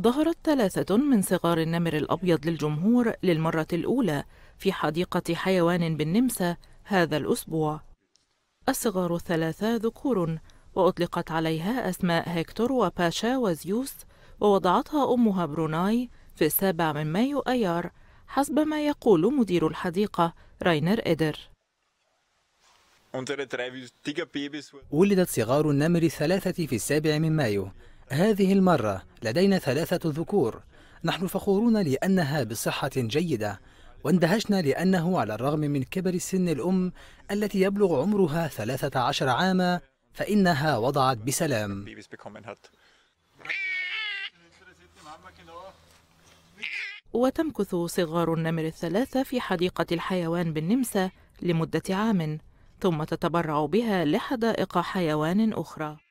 ظهرت ثلاثة من صغار النمر الأبيض للجمهور للمرة الأولى في حديقة حيوان بالنمسا هذا الأسبوع الصغار الثلاثة ذكور وأطلقت عليها أسماء هيكتور وباشا وزيوس ووضعتها أمها بروناي في السابع من مايو أيار حسب ما يقول مدير الحديقة راينر إدر ولدت صغار النمر الثلاثة في السابع من مايو هذه المرة لدينا ثلاثة ذكور نحن فخورون لأنها بصحة جيدة واندهشنا لأنه على الرغم من كبر سن الأم التي يبلغ عمرها 13 عاما فإنها وضعت بسلام وتمكث صغار النمر الثلاثة في حديقة الحيوان بالنمسا لمدة عام ثم تتبرع بها لحدائق حيوان أخرى